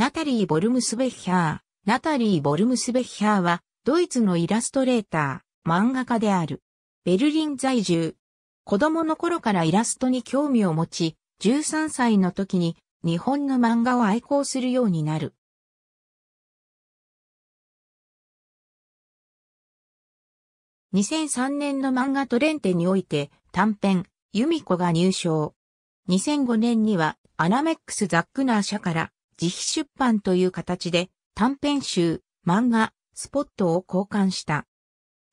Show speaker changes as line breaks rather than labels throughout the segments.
ナタリー・ボルムスベッヒャー。ナタリー・ボルムスベッヒャーは、ドイツのイラストレーター、漫画家である。ベルリン在住。子供の頃からイラストに興味を持ち、13
歳の時に日本の漫画を愛好するようになる。2003年の漫画トレンテにおいて短編、ユミコが入賞。2005
年にはアナメックス・ザックナー社から自費出版という形で短編集、漫画、スポットを交換した。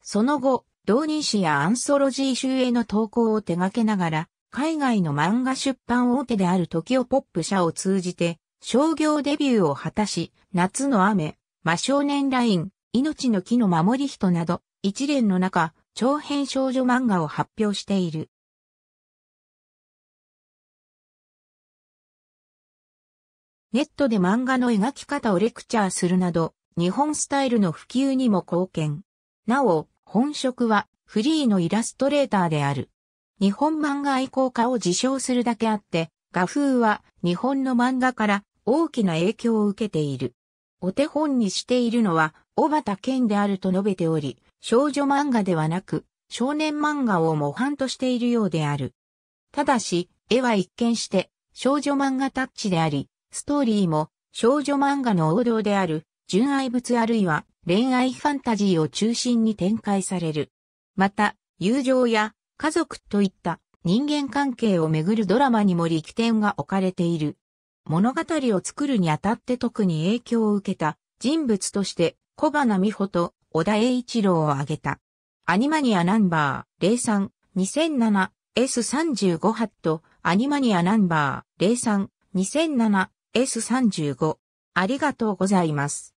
その後、同人誌やアンソロジー集への投稿を手掛けながら、海外の漫画出版大手である時をポップ社を通じて、商業デビューを果たし、夏の雨、真少年ライン、命の木の守り人など、一連の中、長編
少女漫画を発表している。ネットで漫画の描き方をレクチャーするな
ど、日本スタイルの普及にも貢献。なお、本職はフリーのイラストレーターである。日本漫画愛好家を自称するだけあって、画風は日本の漫画から大きな影響を受けている。お手本にしているのは、小畑健であると述べており、少女漫画ではなく、少年漫画を模範としているようである。ただし、絵は一見して、少女漫画タッチであり、ストーリーも少女漫画の王道である純愛物あるいは恋愛ファンタジーを中心に展開される。また、友情や家族といった人間関係をめぐるドラマにも力点が置かれている。物語を作るにあたって特に影響を受けた人物として小花美穂と小田栄一郎を挙げた。アニマニアナンバー03-2007 S35 ハットアニマニアナンバ
ー03-2007 S35。ありがとうございます。